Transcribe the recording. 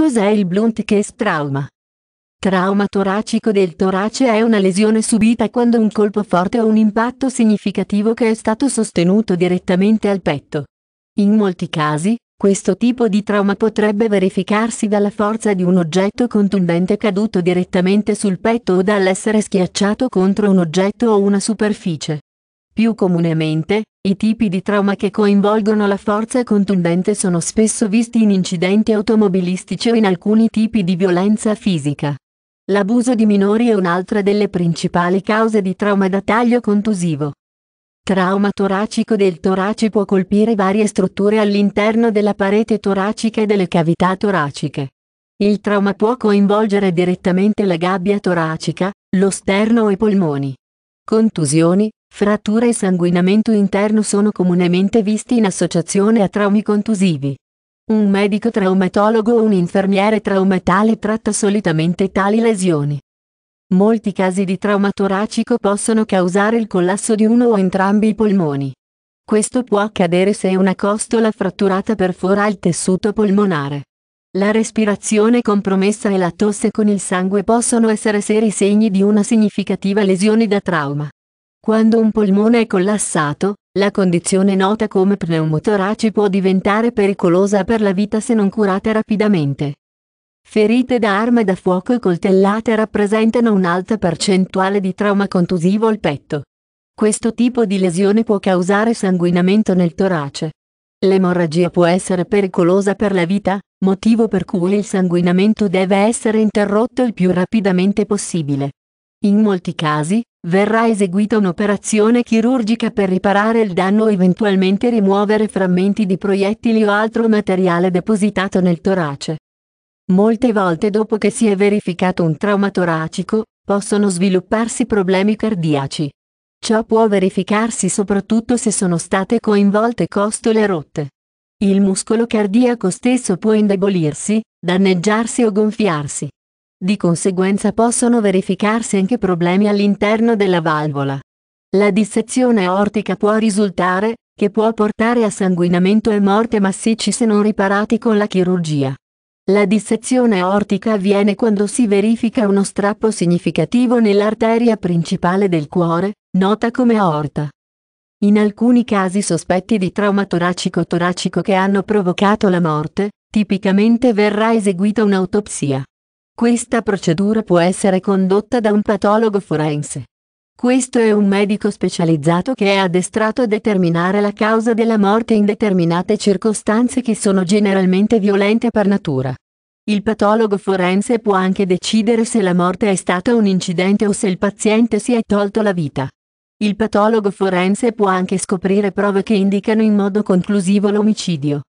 Cos'è il blunt case trauma? Trauma toracico del torace è una lesione subita quando un colpo forte o un impatto significativo che è stato sostenuto direttamente al petto. In molti casi, questo tipo di trauma potrebbe verificarsi dalla forza di un oggetto contundente caduto direttamente sul petto o dall'essere schiacciato contro un oggetto o una superficie. Più comunemente, i tipi di trauma che coinvolgono la forza contundente sono spesso visti in incidenti automobilistici o in alcuni tipi di violenza fisica. L'abuso di minori è un'altra delle principali cause di trauma da taglio contusivo. Trauma toracico del torace può colpire varie strutture all'interno della parete toracica e delle cavità toraciche. Il trauma può coinvolgere direttamente la gabbia toracica, lo sterno e i polmoni. Contusioni, Frattura e sanguinamento interno sono comunemente visti in associazione a traumi contusivi. Un medico traumatologo o un infermiere traumatale tratta solitamente tali lesioni. Molti casi di trauma toracico possono causare il collasso di uno o entrambi i polmoni. Questo può accadere se una costola fratturata perfora il tessuto polmonare. La respirazione compromessa e la tosse con il sangue possono essere seri segni di una significativa lesione da trauma. Quando un polmone è collassato, la condizione nota come pneumotorace può diventare pericolosa per la vita se non curata rapidamente. Ferite da arma da fuoco e coltellate rappresentano un'alta percentuale di trauma contusivo al petto. Questo tipo di lesione può causare sanguinamento nel torace. L'emorragia può essere pericolosa per la vita, motivo per cui il sanguinamento deve essere interrotto il più rapidamente possibile. In molti casi, verrà eseguita un'operazione chirurgica per riparare il danno o eventualmente rimuovere frammenti di proiettili o altro materiale depositato nel torace. Molte volte dopo che si è verificato un trauma toracico, possono svilupparsi problemi cardiaci. Ciò può verificarsi soprattutto se sono state coinvolte costole rotte. Il muscolo cardiaco stesso può indebolirsi, danneggiarsi o gonfiarsi. Di conseguenza possono verificarsi anche problemi all'interno della valvola. La dissezione aortica può risultare, che può portare a sanguinamento e morte massicci se non riparati con la chirurgia. La dissezione aortica avviene quando si verifica uno strappo significativo nell'arteria principale del cuore, nota come aorta. In alcuni casi sospetti di trauma toracico-toracico che hanno provocato la morte, tipicamente verrà eseguita un'autopsia. Questa procedura può essere condotta da un patologo forense. Questo è un medico specializzato che è addestrato a determinare la causa della morte in determinate circostanze che sono generalmente violente per natura. Il patologo forense può anche decidere se la morte è stata un incidente o se il paziente si è tolto la vita. Il patologo forense può anche scoprire prove che indicano in modo conclusivo l'omicidio.